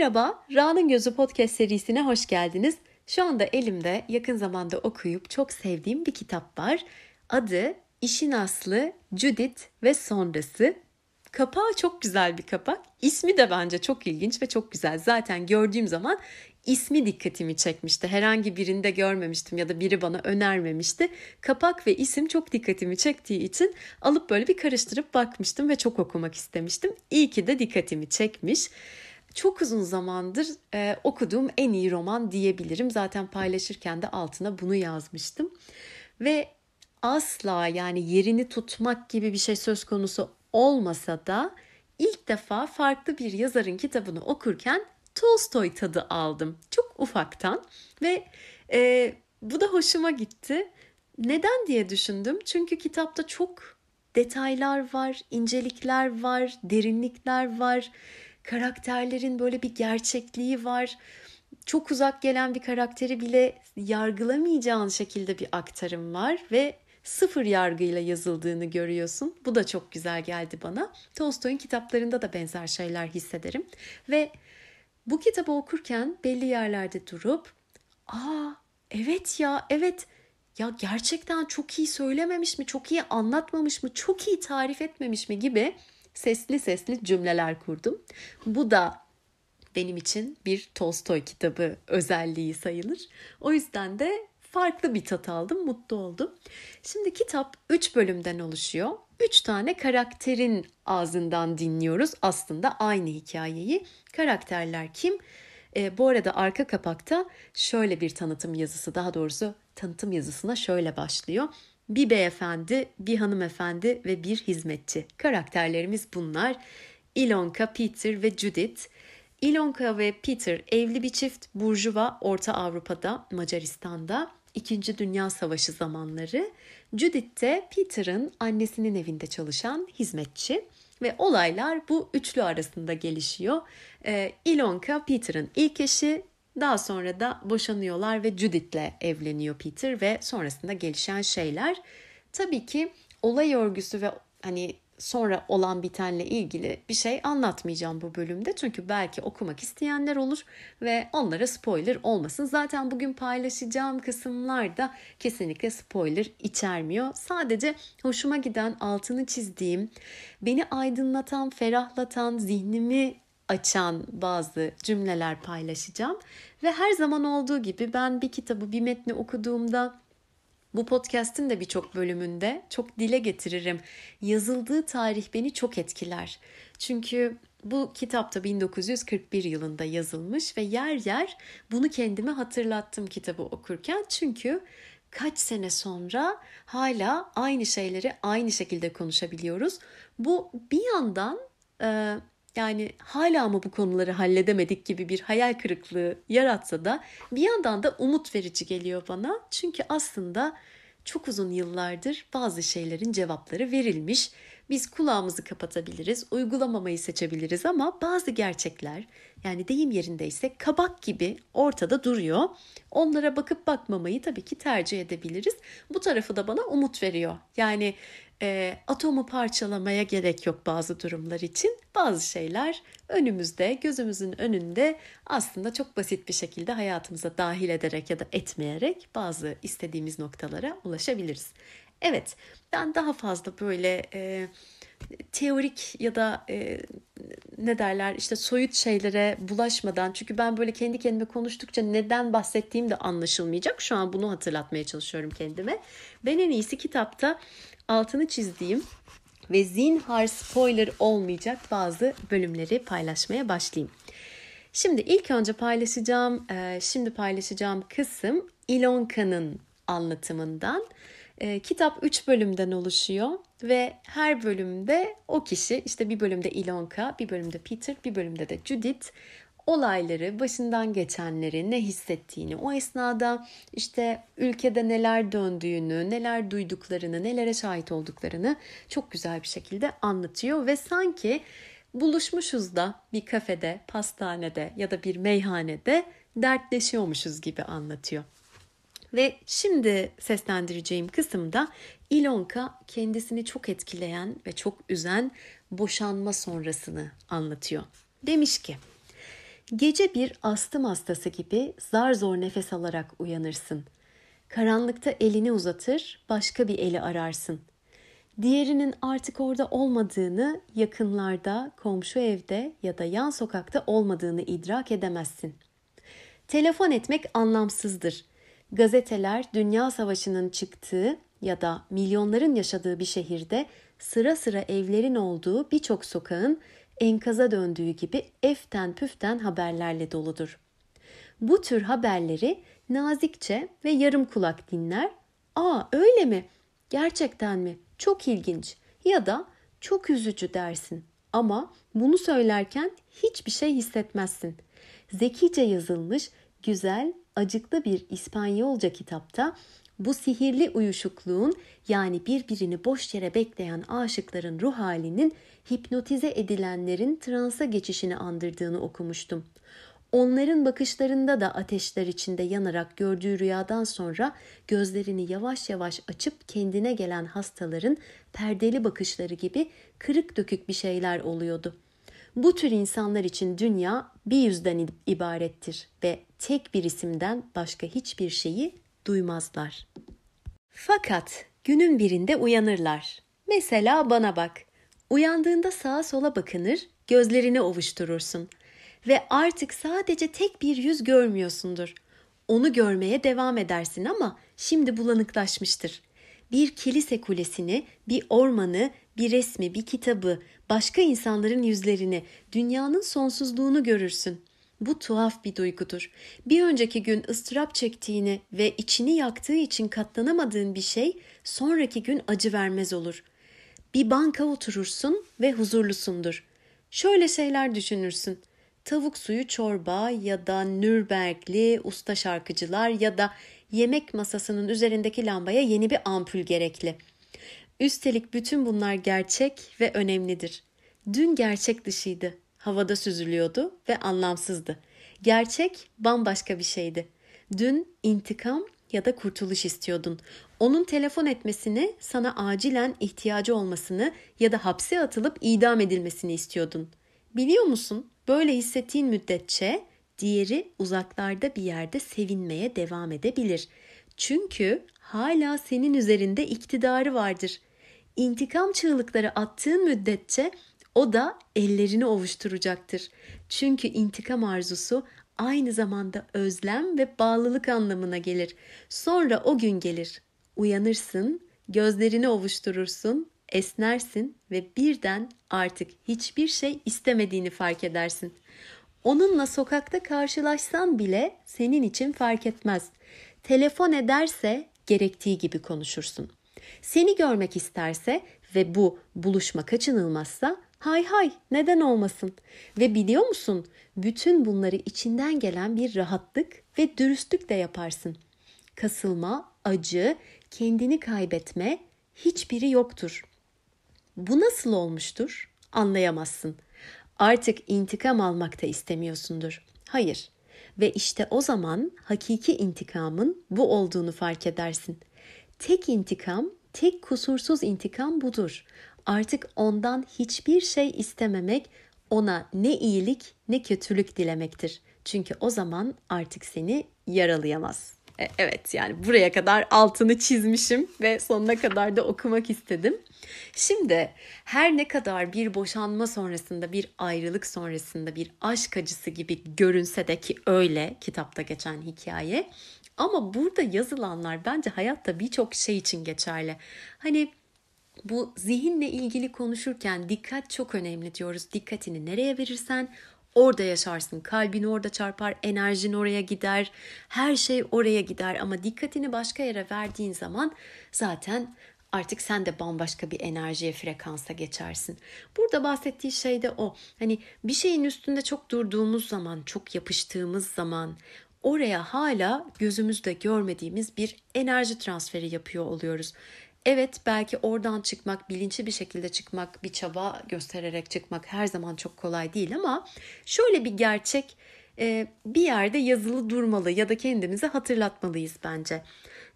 Merhaba, Ra'nın Gözü podcast serisine hoş geldiniz. Şu anda elimde yakın zamanda okuyup çok sevdiğim bir kitap var. Adı İşin Aslı, Judith ve Sonrası. Kapağı çok güzel bir kapak. İsmi de bence çok ilginç ve çok güzel. Zaten gördüğüm zaman ismi dikkatimi çekmişti. Herhangi birinde görmemiştim ya da biri bana önermemişti. Kapak ve isim çok dikkatimi çektiği için alıp böyle bir karıştırıp bakmıştım ve çok okumak istemiştim. İyi ki de dikkatimi çekmiş çok uzun zamandır e, okuduğum en iyi roman diyebilirim. Zaten paylaşırken de altına bunu yazmıştım. Ve asla yani yerini tutmak gibi bir şey söz konusu olmasa da ilk defa farklı bir yazarın kitabını okurken Tolstoy tadı aldım. Çok ufaktan ve e, bu da hoşuma gitti. Neden diye düşündüm. Çünkü kitapta çok detaylar var, incelikler var, derinlikler var karakterlerin böyle bir gerçekliği var. Çok uzak gelen bir karakteri bile yargılamayacağın şekilde bir aktarım var ve sıfır yargıyla yazıldığını görüyorsun. Bu da çok güzel geldi bana. Tolstoy'un kitaplarında da benzer şeyler hissederim. Ve bu kitabı okurken belli yerlerde durup aa evet ya evet ya gerçekten çok iyi söylememiş mi, çok iyi anlatmamış mı, çok iyi tarif etmemiş mi gibi sesli sesli cümleler kurdum. Bu da benim için bir Tolstoy kitabı özelliği sayılır. O yüzden de farklı bir tat aldım, mutlu oldum. Şimdi kitap 3 bölümden oluşuyor. 3 tane karakterin ağzından dinliyoruz aslında aynı hikayeyi. Karakterler kim? E, bu arada arka kapakta şöyle bir tanıtım yazısı, daha doğrusu tanıtım yazısına şöyle başlıyor bir beyefendi, bir hanımefendi ve bir hizmetçi. Karakterlerimiz bunlar. Ilonka, Peter ve Judith. Ilonka ve Peter evli bir çift burjuva Orta Avrupa'da, Macaristan'da. İkinci Dünya Savaşı zamanları Judith de Peter'ın annesinin evinde çalışan hizmetçi ve olaylar bu üçlü arasında gelişiyor. E, Ilonka Peter'ın ilk eşi, daha sonra da boşanıyorlar ve Judith'le evleniyor Peter ve sonrasında gelişen şeyler. Tabii ki olay örgüsü ve hani sonra olan bitenle ilgili bir şey anlatmayacağım bu bölümde. Çünkü belki okumak isteyenler olur ve onlara spoiler olmasın. Zaten bugün paylaşacağım kısımlar da kesinlikle spoiler içermiyor. Sadece hoşuma giden, altını çizdiğim, beni aydınlatan, ferahlatan, zihnimi açan bazı cümleler paylaşacağım. Ve her zaman olduğu gibi ben bir kitabı, bir metni okuduğumda bu podcast'in de birçok bölümünde çok dile getiririm. Yazıldığı tarih beni çok etkiler. Çünkü bu kitapta 1941 yılında yazılmış ve yer yer bunu kendime hatırlattım kitabı okurken. Çünkü kaç sene sonra hala aynı şeyleri aynı şekilde konuşabiliyoruz. Bu bir yandan yani hala mı bu konuları halledemedik gibi bir hayal kırıklığı yaratsa da bir yandan da umut verici geliyor bana. Çünkü aslında çok uzun yıllardır bazı şeylerin cevapları verilmiş. Biz kulağımızı kapatabiliriz, uygulamamayı seçebiliriz ama bazı gerçekler yani deyim yerindeyse kabak gibi ortada duruyor. Onlara bakıp bakmamayı tabii ki tercih edebiliriz. Bu tarafı da bana umut veriyor. Yani e, atomu parçalamaya gerek yok bazı durumlar için. Bazı şeyler önümüzde, gözümüzün önünde aslında çok basit bir şekilde hayatımıza dahil ederek ya da etmeyerek bazı istediğimiz noktalara ulaşabiliriz. Evet, ben daha fazla böyle e, teorik ya da e, ne derler işte soyut şeylere bulaşmadan çünkü ben böyle kendi kendime konuştukça neden bahsettiğim de anlaşılmayacak. Şu an bunu hatırlatmaya çalışıyorum kendime. Ben en iyisi kitapta altını çizdiğim ve zinhar spoiler olmayacak bazı bölümleri paylaşmaya başlayayım. Şimdi ilk önce paylaşacağım, e, şimdi paylaşacağım kısım Ilonka'nın anlatımından. E, kitap 3 bölümden oluşuyor ve her bölümde o kişi işte bir bölümde Ilonka, bir bölümde Peter, bir bölümde de Judith olayları, başından geçenleri, ne hissettiğini, o esnada işte ülkede neler döndüğünü, neler duyduklarını, nelere şahit olduklarını çok güzel bir şekilde anlatıyor ve sanki buluşmuşuz da bir kafede, pastanede ya da bir meyhanede dertleşiyormuşuz gibi anlatıyor. Ve şimdi seslendireceğim kısımda Ilonka kendisini çok etkileyen ve çok üzen boşanma sonrasını anlatıyor. Demiş ki, Gece bir astım hastası gibi zar zor nefes alarak uyanırsın. Karanlıkta elini uzatır, başka bir eli ararsın. Diğerinin artık orada olmadığını, yakınlarda, komşu evde ya da yan sokakta olmadığını idrak edemezsin. Telefon etmek anlamsızdır gazeteler dünya savaşının çıktığı ya da milyonların yaşadığı bir şehirde sıra sıra evlerin olduğu birçok sokağın enkaza döndüğü gibi eften püften haberlerle doludur. Bu tür haberleri nazikçe ve yarım kulak dinler. Aa öyle mi? Gerçekten mi? Çok ilginç ya da çok üzücü dersin. Ama bunu söylerken hiçbir şey hissetmezsin. Zekice yazılmış, güzel acıklı bir İspanyolca kitapta bu sihirli uyuşukluğun yani birbirini boş yere bekleyen aşıkların ruh halinin hipnotize edilenlerin transa geçişini andırdığını okumuştum. Onların bakışlarında da ateşler içinde yanarak gördüğü rüyadan sonra gözlerini yavaş yavaş açıp kendine gelen hastaların perdeli bakışları gibi kırık dökük bir şeyler oluyordu. Bu tür insanlar için dünya bir yüzden ibarettir ve tek bir isimden başka hiçbir şeyi duymazlar. Fakat günün birinde uyanırlar. Mesela bana bak. Uyandığında sağa sola bakınır, gözlerini ovuşturursun ve artık sadece tek bir yüz görmüyorsundur. Onu görmeye devam edersin ama şimdi bulanıklaşmıştır. Bir kilise kulesini, bir ormanı, bir resmi, bir kitabı, başka insanların yüzlerini, dünyanın sonsuzluğunu görürsün. Bu tuhaf bir duygudur. Bir önceki gün ıstırap çektiğini ve içini yaktığı için katlanamadığın bir şey sonraki gün acı vermez olur. Bir banka oturursun ve huzurlusundur. Şöyle şeyler düşünürsün. Tavuk suyu çorba ya da Nürbergli usta şarkıcılar ya da yemek masasının üzerindeki lambaya yeni bir ampul gerekli. Üstelik bütün bunlar gerçek ve önemlidir. Dün gerçek dışıydı havada süzülüyordu ve anlamsızdı. Gerçek bambaşka bir şeydi. Dün intikam ya da kurtuluş istiyordun. Onun telefon etmesini, sana acilen ihtiyacı olmasını ya da hapse atılıp idam edilmesini istiyordun. Biliyor musun? Böyle hissettiğin müddetçe diğeri uzaklarda bir yerde sevinmeye devam edebilir. Çünkü hala senin üzerinde iktidarı vardır. İntikam çığlıkları attığın müddetçe o da ellerini ovuşturacaktır. Çünkü intikam arzusu aynı zamanda özlem ve bağlılık anlamına gelir. Sonra o gün gelir. Uyanırsın, gözlerini ovuşturursun, esnersin ve birden artık hiçbir şey istemediğini fark edersin. Onunla sokakta karşılaşsan bile senin için fark etmez. Telefon ederse gerektiği gibi konuşursun. Seni görmek isterse ve bu buluşma kaçınılmazsa Hay hay neden olmasın? Ve biliyor musun? Bütün bunları içinden gelen bir rahatlık ve dürüstlük de yaparsın. Kasılma, acı, kendini kaybetme hiçbiri yoktur. Bu nasıl olmuştur? Anlayamazsın. Artık intikam almak da istemiyorsundur. Hayır. Ve işte o zaman hakiki intikamın bu olduğunu fark edersin. Tek intikam, tek kusursuz intikam budur. Artık ondan hiçbir şey istememek, ona ne iyilik ne kötülük dilemektir. Çünkü o zaman artık seni yaralayamaz. E, evet yani buraya kadar altını çizmişim ve sonuna kadar da okumak istedim. Şimdi her ne kadar bir boşanma sonrasında, bir ayrılık sonrasında bir aşk acısı gibi görünse de ki öyle kitapta geçen hikaye ama burada yazılanlar bence hayatta birçok şey için geçerli. Hani bu zihinle ilgili konuşurken dikkat çok önemli diyoruz. Dikkatini nereye verirsen orada yaşarsın. Kalbin orada çarpar, enerjin oraya gider, her şey oraya gider ama dikkatini başka yere verdiğin zaman zaten artık sen de bambaşka bir enerjiye, frekansa geçersin. Burada bahsettiği şey de o. Hani bir şeyin üstünde çok durduğumuz zaman, çok yapıştığımız zaman oraya hala gözümüzde görmediğimiz bir enerji transferi yapıyor oluyoruz. Evet belki oradan çıkmak, bilinçli bir şekilde çıkmak, bir çaba göstererek çıkmak her zaman çok kolay değil ama şöyle bir gerçek e, bir yerde yazılı durmalı ya da kendimize hatırlatmalıyız bence.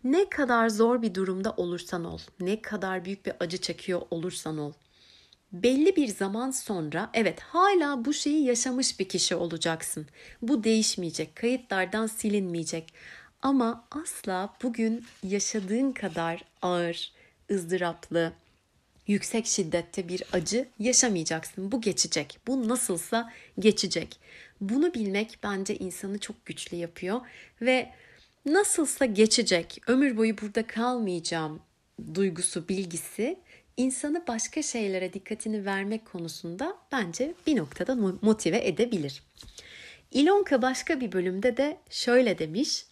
Ne kadar zor bir durumda olursan ol, ne kadar büyük bir acı çekiyor olursan ol. Belli bir zaman sonra evet hala bu şeyi yaşamış bir kişi olacaksın. Bu değişmeyecek, kayıtlardan silinmeyecek. Ama asla bugün yaşadığın kadar ağır, ızdıraplı, yüksek şiddette bir acı yaşamayacaksın. Bu geçecek. Bu nasılsa geçecek. Bunu bilmek bence insanı çok güçlü yapıyor ve nasılsa geçecek. Ömür boyu burada kalmayacağım duygusu, bilgisi insanı başka şeylere dikkatini vermek konusunda bence bir noktada motive edebilir. Ilonka başka bir bölümde de şöyle demiş.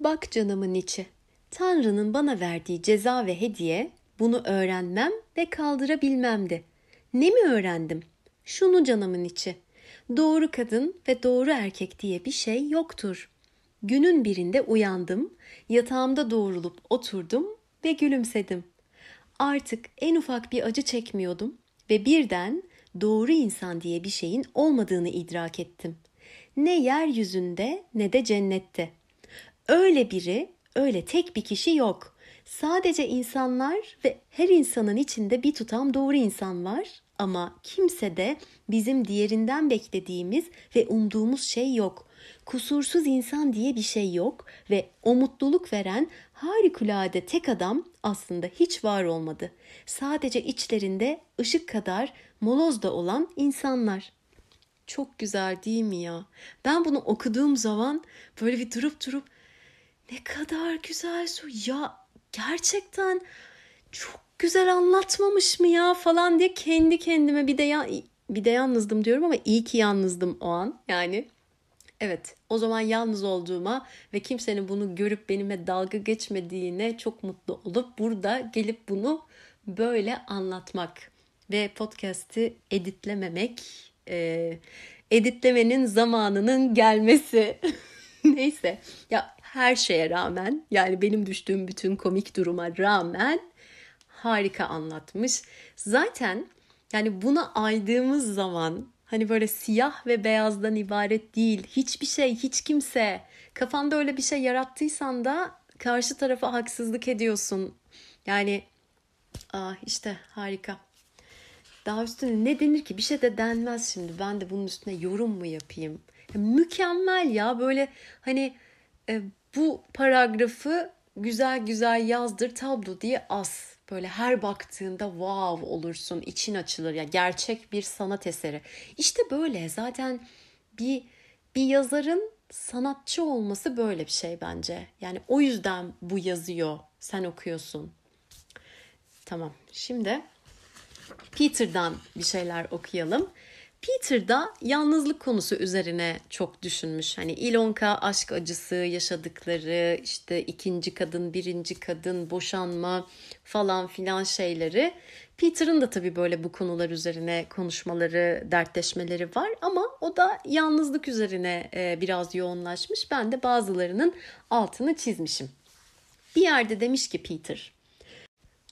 Bak canımın içi, Tanrı'nın bana verdiği ceza ve hediye bunu öğrenmem ve kaldırabilmemdi. Ne mi öğrendim? Şunu canımın içi. Doğru kadın ve doğru erkek diye bir şey yoktur. Günün birinde uyandım, yatağımda doğrulup oturdum ve gülümsedim. Artık en ufak bir acı çekmiyordum ve birden doğru insan diye bir şeyin olmadığını idrak ettim. Ne yeryüzünde ne de cennette. Öyle biri Öyle tek bir kişi yok. Sadece insanlar ve her insanın içinde bir tutam doğru insan var ama kimse de bizim diğerinden beklediğimiz ve umduğumuz şey yok. Kusursuz insan diye bir şey yok ve o mutluluk veren harikulade tek adam aslında hiç var olmadı. Sadece içlerinde ışık kadar molozda olan insanlar. Çok güzel değil mi ya? Ben bunu okuduğum zaman böyle bir durup durup ne kadar güzel su ya gerçekten çok güzel anlatmamış mı ya falan diye kendi kendime bir de ya bir de yalnızdım diyorum ama iyi ki yalnızdım o an. Yani evet o zaman yalnız olduğuma ve kimsenin bunu görüp benimle dalga geçmediğine çok mutlu olup burada gelip bunu böyle anlatmak ve podcast'i editlememek, e, editlemenin zamanının gelmesi. Neyse ya her şeye rağmen yani benim düştüğüm bütün komik duruma rağmen harika anlatmış. Zaten yani buna aydığımız zaman hani böyle siyah ve beyazdan ibaret değil. Hiçbir şey, hiç kimse. Kafanda öyle bir şey yarattıysan da karşı tarafa haksızlık ediyorsun. Yani aa ah işte harika. Daha üstüne ne denir ki? Bir şey de denmez şimdi. Ben de bunun üstüne yorum mu yapayım? Ya mükemmel ya böyle hani e, bu paragrafı güzel güzel yazdır tablo diye az. Böyle her baktığında wow olursun, için açılır. Ya yani gerçek bir sanat eseri. İşte böyle zaten bir bir yazarın sanatçı olması böyle bir şey bence. Yani o yüzden bu yazıyor. Sen okuyorsun. Tamam. Şimdi Peter'dan bir şeyler okuyalım. Peter da yalnızlık konusu üzerine çok düşünmüş. Hani Ilonka aşk acısı yaşadıkları, işte ikinci kadın, birinci kadın, boşanma falan filan şeyleri. Peter'ın da tabii böyle bu konular üzerine konuşmaları, dertleşmeleri var ama o da yalnızlık üzerine e, biraz yoğunlaşmış. Ben de bazılarının altını çizmişim. Bir yerde demiş ki Peter,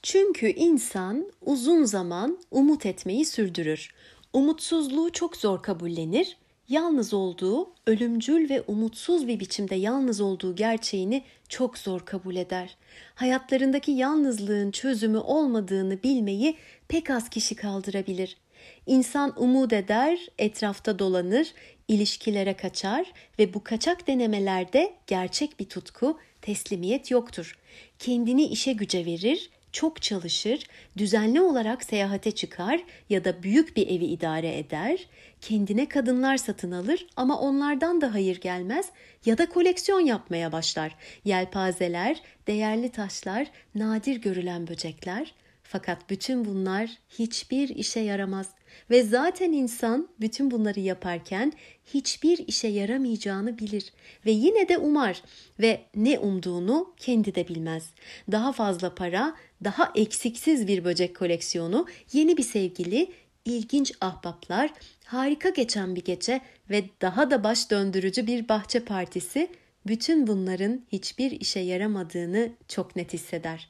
çünkü insan uzun zaman umut etmeyi sürdürür. Umutsuzluğu çok zor kabullenir, yalnız olduğu, ölümcül ve umutsuz bir biçimde yalnız olduğu gerçeğini çok zor kabul eder. Hayatlarındaki yalnızlığın çözümü olmadığını bilmeyi pek az kişi kaldırabilir. İnsan umut eder, etrafta dolanır, ilişkilere kaçar ve bu kaçak denemelerde gerçek bir tutku, teslimiyet yoktur. Kendini işe güce verir, çok çalışır, düzenli olarak seyahate çıkar ya da büyük bir evi idare eder, kendine kadınlar satın alır ama onlardan da hayır gelmez ya da koleksiyon yapmaya başlar. Yelpazeler, değerli taşlar, nadir görülen böcekler fakat bütün bunlar hiçbir işe yaramaz. Ve zaten insan bütün bunları yaparken hiçbir işe yaramayacağını bilir ve yine de umar ve ne umduğunu kendi de bilmez. Daha fazla para, daha eksiksiz bir böcek koleksiyonu, yeni bir sevgili, ilginç ahbaplar, harika geçen bir gece ve daha da baş döndürücü bir bahçe partisi bütün bunların hiçbir işe yaramadığını çok net hisseder.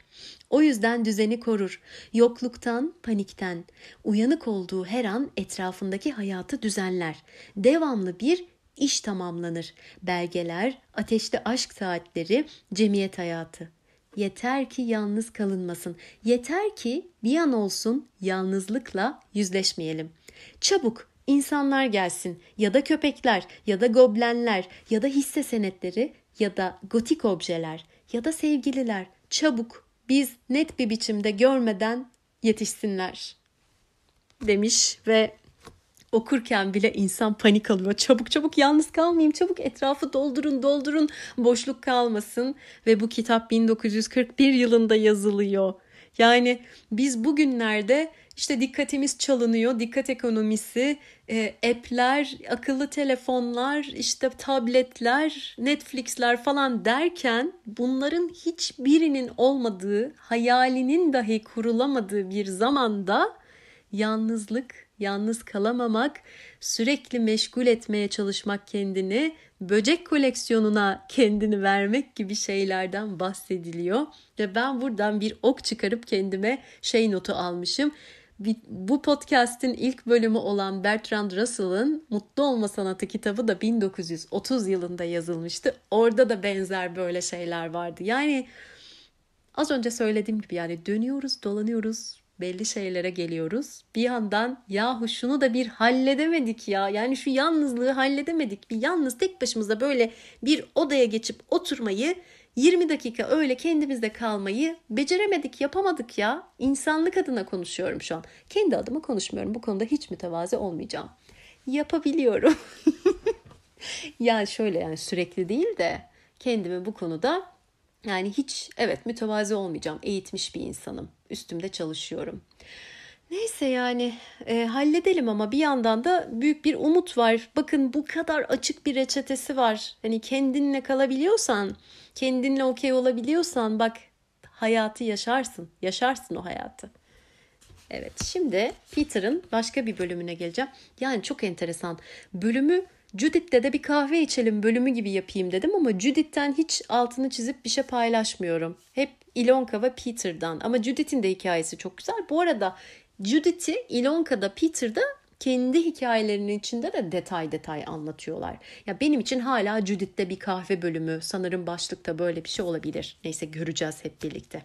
O yüzden düzeni korur. Yokluktan, panikten, uyanık olduğu her an etrafındaki hayatı düzenler. Devamlı bir iş tamamlanır. Belgeler, ateşte aşk saatleri, cemiyet hayatı. Yeter ki yalnız kalınmasın. Yeter ki bir an olsun yalnızlıkla yüzleşmeyelim. Çabuk insanlar gelsin ya da köpekler ya da goblenler ya da hisse senetleri ya da gotik objeler ya da sevgililer çabuk biz net bir biçimde görmeden yetişsinler demiş ve okurken bile insan panik alıyor. Çabuk çabuk yalnız kalmayayım, çabuk etrafı doldurun, doldurun, boşluk kalmasın. Ve bu kitap 1941 yılında yazılıyor. Yani biz bugünlerde işte dikkatimiz çalınıyor, dikkat ekonomisi, e, app'ler, akıllı telefonlar, işte tabletler, Netflix'ler falan derken bunların hiçbirinin olmadığı, hayalinin dahi kurulamadığı bir zamanda yalnızlık, yalnız kalamamak, sürekli meşgul etmeye çalışmak kendini, böcek koleksiyonuna kendini vermek gibi şeylerden bahsediliyor. Ve ben buradan bir ok çıkarıp kendime şey notu almışım. Bu podcast'in ilk bölümü olan Bertrand Russell'ın Mutlu Olma Sanatı kitabı da 1930 yılında yazılmıştı. Orada da benzer böyle şeyler vardı. Yani az önce söylediğim gibi yani dönüyoruz, dolanıyoruz, belli şeylere geliyoruz. Bir yandan yahu şunu da bir halledemedik ya. Yani şu yalnızlığı halledemedik. Bir yalnız tek başımıza böyle bir odaya geçip oturmayı 20 dakika öyle kendimizde kalmayı beceremedik, yapamadık ya. İnsanlık adına konuşuyorum şu an. Kendi adıma konuşmuyorum. Bu konuda hiç mütevazi olmayacağım. Yapabiliyorum. Ya şöyle yani sürekli değil de kendimi bu konuda yani hiç evet mütevazi olmayacağım. Eğitmiş bir insanım. Üstümde çalışıyorum. Neyse yani e, halledelim ama bir yandan da büyük bir umut var. Bakın bu kadar açık bir reçetesi var. Hani kendinle kalabiliyorsan, kendinle okey olabiliyorsan bak hayatı yaşarsın. Yaşarsın o hayatı. Evet şimdi Peter'ın başka bir bölümüne geleceğim. Yani çok enteresan. Bölümü Judith'te de bir kahve içelim bölümü gibi yapayım dedim ama Judith'ten hiç altını çizip bir şey paylaşmıyorum. Hep Ilonka ve Peter'dan ama Judith'in de hikayesi çok güzel. Bu arada Judith'i Ilonka'da Peter'da kendi hikayelerinin içinde de detay detay anlatıyorlar. Ya benim için hala Judith'te bir kahve bölümü sanırım başlıkta böyle bir şey olabilir. Neyse göreceğiz hep birlikte.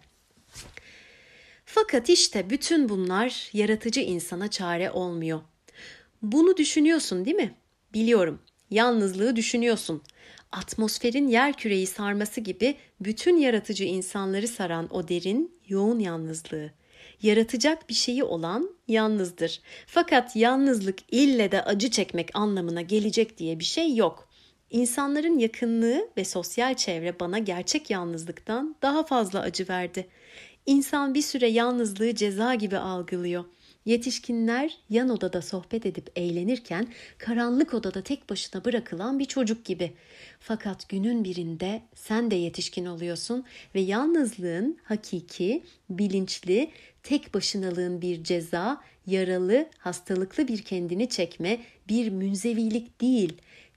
Fakat işte bütün bunlar yaratıcı insana çare olmuyor. Bunu düşünüyorsun değil mi? Biliyorum. Yalnızlığı düşünüyorsun. Atmosferin yer küreyi sarması gibi bütün yaratıcı insanları saran o derin, yoğun yalnızlığı yaratacak bir şeyi olan yalnızdır. Fakat yalnızlık ille de acı çekmek anlamına gelecek diye bir şey yok. İnsanların yakınlığı ve sosyal çevre bana gerçek yalnızlıktan daha fazla acı verdi. İnsan bir süre yalnızlığı ceza gibi algılıyor. Yetişkinler yan odada sohbet edip eğlenirken karanlık odada tek başına bırakılan bir çocuk gibi. Fakat günün birinde sen de yetişkin oluyorsun ve yalnızlığın hakiki, bilinçli, tek başınalığın bir ceza, yaralı, hastalıklı bir kendini çekme, bir münzevilik değil,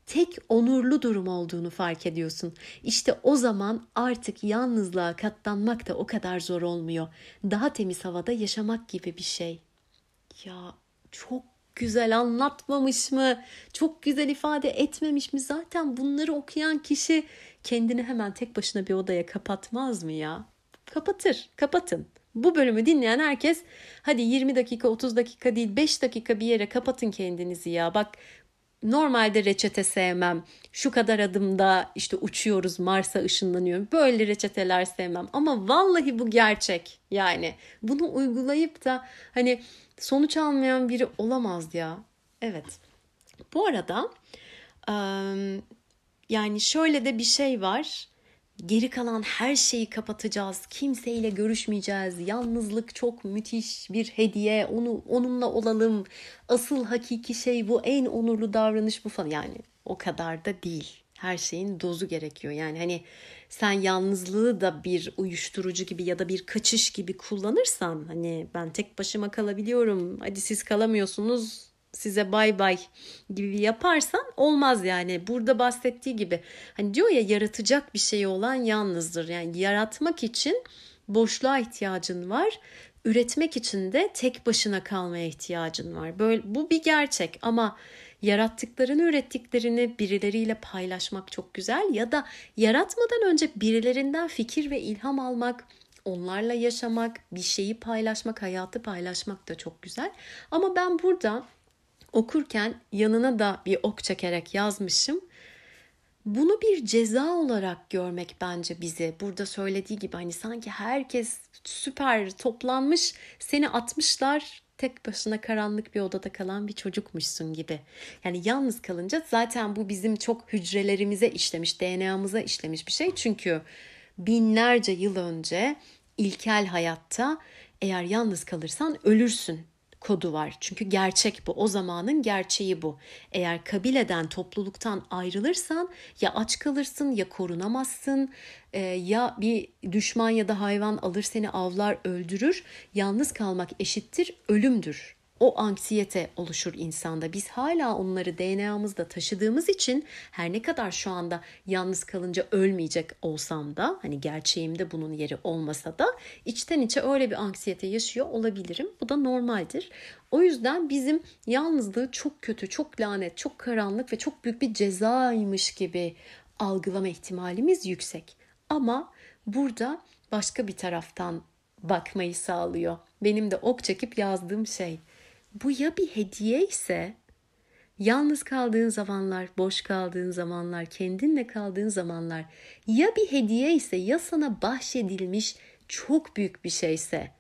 tek onurlu durum olduğunu fark ediyorsun. İşte o zaman artık yalnızlığa katlanmak da o kadar zor olmuyor. Daha temiz havada yaşamak gibi bir şey ya çok güzel anlatmamış mı? Çok güzel ifade etmemiş mi? Zaten bunları okuyan kişi kendini hemen tek başına bir odaya kapatmaz mı ya? Kapatır, kapatın. Bu bölümü dinleyen herkes hadi 20 dakika, 30 dakika değil 5 dakika bir yere kapatın kendinizi ya. Bak normalde reçete sevmem. Şu kadar adımda işte uçuyoruz Mars'a ışınlanıyorum. Böyle reçeteler sevmem. Ama vallahi bu gerçek yani. Bunu uygulayıp da hani sonuç almayan biri olamaz ya. Evet. Bu arada yani şöyle de bir şey var. Geri kalan her şeyi kapatacağız. Kimseyle görüşmeyeceğiz. Yalnızlık çok müthiş bir hediye. Onu onunla olalım. Asıl hakiki şey bu. En onurlu davranış bu falan. Yani o kadar da değil. Her şeyin dozu gerekiyor. Yani hani sen yalnızlığı da bir uyuşturucu gibi ya da bir kaçış gibi kullanırsan hani ben tek başıma kalabiliyorum. Hadi siz kalamıyorsunuz size bay bay gibi yaparsan olmaz yani. Burada bahsettiği gibi hani diyor ya yaratacak bir şey olan yalnızdır. Yani yaratmak için boşluğa ihtiyacın var. Üretmek için de tek başına kalmaya ihtiyacın var. Böyle bu bir gerçek ama yarattıklarını, ürettiklerini birileriyle paylaşmak çok güzel ya da yaratmadan önce birilerinden fikir ve ilham almak, onlarla yaşamak, bir şeyi paylaşmak, hayatı paylaşmak da çok güzel. Ama ben burada okurken yanına da bir ok çekerek yazmışım. Bunu bir ceza olarak görmek bence bizi burada söylediği gibi hani sanki herkes süper toplanmış seni atmışlar tek başına karanlık bir odada kalan bir çocukmuşsun gibi. Yani yalnız kalınca zaten bu bizim çok hücrelerimize işlemiş, DNA'mıza işlemiş bir şey. Çünkü binlerce yıl önce ilkel hayatta eğer yalnız kalırsan ölürsün kodu var. Çünkü gerçek bu. O zamanın gerçeği bu. Eğer kabileden, topluluktan ayrılırsan ya aç kalırsın ya korunamazsın. E, ya bir düşman ya da hayvan alır seni avlar, öldürür. Yalnız kalmak eşittir ölümdür o anksiyete oluşur insanda. Biz hala onları DNA'mızda taşıdığımız için her ne kadar şu anda yalnız kalınca ölmeyecek olsam da hani gerçeğimde bunun yeri olmasa da içten içe öyle bir anksiyete yaşıyor olabilirim. Bu da normaldir. O yüzden bizim yalnızlığı çok kötü, çok lanet, çok karanlık ve çok büyük bir cezaymış gibi algılama ihtimalimiz yüksek. Ama burada başka bir taraftan bakmayı sağlıyor. Benim de ok çekip yazdığım şey bu ya bir hediye ise yalnız kaldığın zamanlar, boş kaldığın zamanlar, kendinle kaldığın zamanlar ya bir hediye ise ya sana bahşedilmiş çok büyük bir şeyse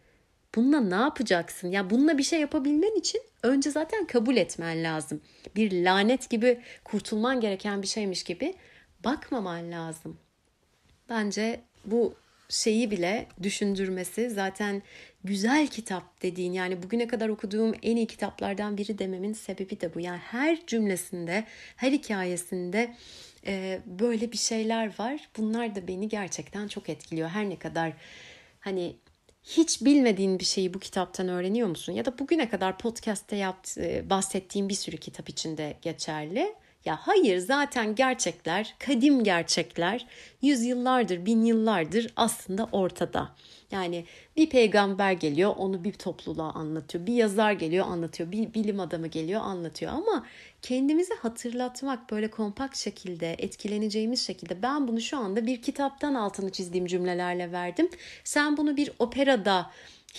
bununla ne yapacaksın? Ya bununla bir şey yapabilmen için önce zaten kabul etmen lazım. Bir lanet gibi kurtulman gereken bir şeymiş gibi bakmaman lazım. Bence bu şeyi bile düşündürmesi zaten güzel kitap dediğin yani bugüne kadar okuduğum en iyi kitaplardan biri dememin sebebi de bu. Yani her cümlesinde, her hikayesinde e, böyle bir şeyler var. Bunlar da beni gerçekten çok etkiliyor. Her ne kadar hani hiç bilmediğin bir şeyi bu kitaptan öğreniyor musun? Ya da bugüne kadar podcast'te yaptı, e, bahsettiğim bir sürü kitap içinde geçerli. Ya hayır zaten gerçekler, kadim gerçekler yüzyıllardır, bin yıllardır aslında ortada. Yani bir peygamber geliyor onu bir topluluğa anlatıyor. Bir yazar geliyor anlatıyor. Bir bilim adamı geliyor anlatıyor. Ama kendimizi hatırlatmak böyle kompakt şekilde etkileneceğimiz şekilde ben bunu şu anda bir kitaptan altını çizdiğim cümlelerle verdim. Sen bunu bir operada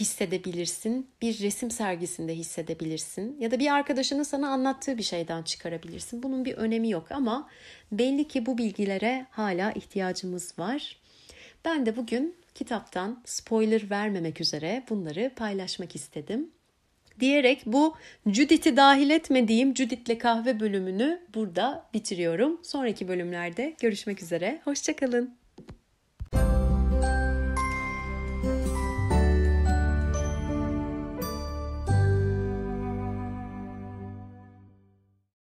hissedebilirsin, bir resim sergisinde hissedebilirsin ya da bir arkadaşının sana anlattığı bir şeyden çıkarabilirsin. Bunun bir önemi yok ama belli ki bu bilgilere hala ihtiyacımız var. Ben de bugün kitaptan spoiler vermemek üzere bunları paylaşmak istedim. Diyerek bu Judith'i dahil etmediğim Judith'le kahve bölümünü burada bitiriyorum. Sonraki bölümlerde görüşmek üzere. Hoşçakalın.